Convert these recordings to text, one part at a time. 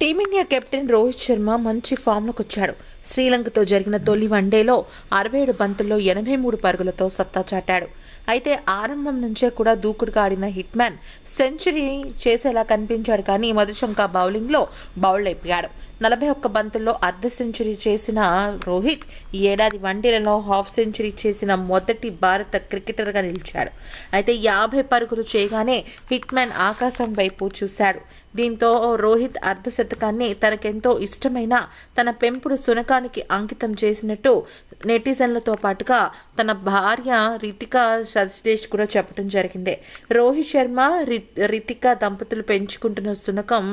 team India captain Rohit Sharma మంచి ఫామ్లోకి వచ్చాడు శ్రీలంకతో జరిగిన తొలి వన్డేలో అరవై ఏడు బంతుల్లో ఎనభై మూడు పరుగులతో సత్తా చాటాడు అయితే ఆరంభం నుంచే కూడా దూకుడుగా ఆడిన మ్యాన్ సెంచరీ చేసేలా కనిపించాడు కానీ మధుశంక బౌలింగ్లో బౌల్డ్ అయిపోయాడు నలభై ఒక్క బంతుల్లో అర్ధ సెంచరీ చేసిన రోహిత్ ఈ ఏడాది వన్డేలలో హాఫ్ సెంచరీ చేసిన మొదటి భారత క్రికెటర్గా నిలిచాడు అయితే యాభై పరుగులు చేయగానే హిట్ మ్యాన్ ఆకాశం వైపు చూశాడు దీంతో రోహిత్ అర్ధ శతకాన్ని తనకెంతో ఇష్టమైన తన పెంపుడు సునకానికి అంకితం చేసినట్టు నెటిజన్లతో పాటుగా తన భార్య రితిక సజేష్ కూడా చెప్పడం జరిగింది రోహిత్ శర్మ రితిక దంపతులు పెంచుకుంటున్న సునకం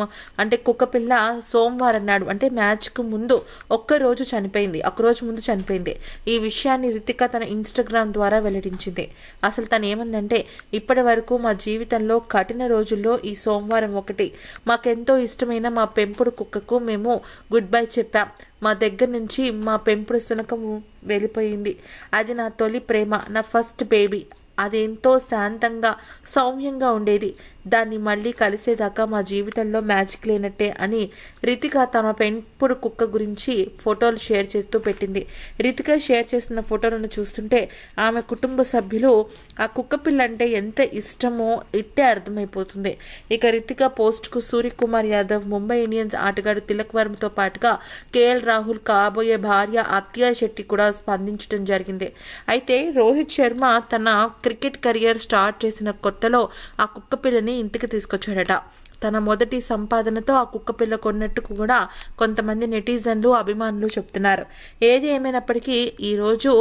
అంటే కుక్కపిల్ల సోమవారం నాడు అంటే మ్యాచ్కు ముందు ఒక్కరోజు చనిపోయింది ఒక్కరోజు ముందు చనిపోయింది ఈ విషయాన్ని రితిక తన ఇన్స్టాగ్రామ్ ద్వారా వెల్లడించింది అసలు తను ఏమందంటే ఇప్పటి వరకు మా జీవితంలో కఠిన రోజుల్లో ఈ సోమవారం ఒకటి మాకెంతో ఇష్టమైన మా పెంపుడు కుక్కకు మేము గుడ్ బై చెప్పాం మా దగ్గర నుంచి మా పెంపుడు శునకము వెళ్ళిపోయింది అది నా తొలి ప్రేమ నా ఫస్ట్ బేబీ ఎంతో శాంతంగా సౌమ్యంగా ఉండేది దాన్ని మళ్ళీ కలిసేదాకా మా జీవితంలో మ్యాజిక్ లేనట్టే అని రితిక తమ పెంపుడు కుక్క గురించి ఫోటోలు షేర్ చేస్తూ పెట్టింది రితిక షేర్ చేస్తున్న ఫోటోలను చూస్తుంటే ఆమె కుటుంబ సభ్యులు ఆ కుక్క పిల్ల అంటే ఎంత ఇష్టమో ఇట్టే అర్థమైపోతుంది ఇక రితిక పోస్ట్కు సూర్యకుమార్ యాదవ్ ముంబై ఇండియన్స్ ఆటగాడు తిలక్ వర్మతో పాటుగా కేఎల్ రాహుల్ కాబోయే భార్య అత్యా శెట్టి కూడా స్పందించడం జరిగింది అయితే రోహిత్ శర్మ తన క్రికెట్ కెరియర్ స్టార్ట్ చేసిన కొత్తలో ఆ కుక్కపిల్లని ఇంటికి తీసుకొచ్చాడట తన మొదటి సంపాదనతో ఆ కుక్కపిల్ల కొన్నట్టు కూడా కొంతమంది నెటిజన్లు అభిమానులు చెప్తున్నారు ఏది ఏమైనప్పటికీ ఈరోజు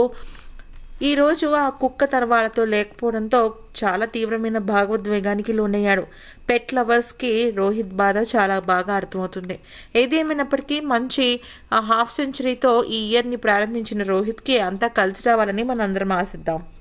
ఈరోజు ఆ కుక్క తన వాళ్ళతో లేకపోవడంతో చాలా తీవ్రమైన భాగోద్వేగానికి లోనయ్యాడు పెట్ లవర్స్కి రోహిత్ బాధ చాలా బాగా అర్థమవుతుంది ఏదేమైనప్పటికీ మంచి హాఫ్ సెంచరీతో ఈ ఇయర్ని ప్రారంభించిన రోహిత్కి అంతా కలిసి రావాలని మనందరం ఆశిద్దాం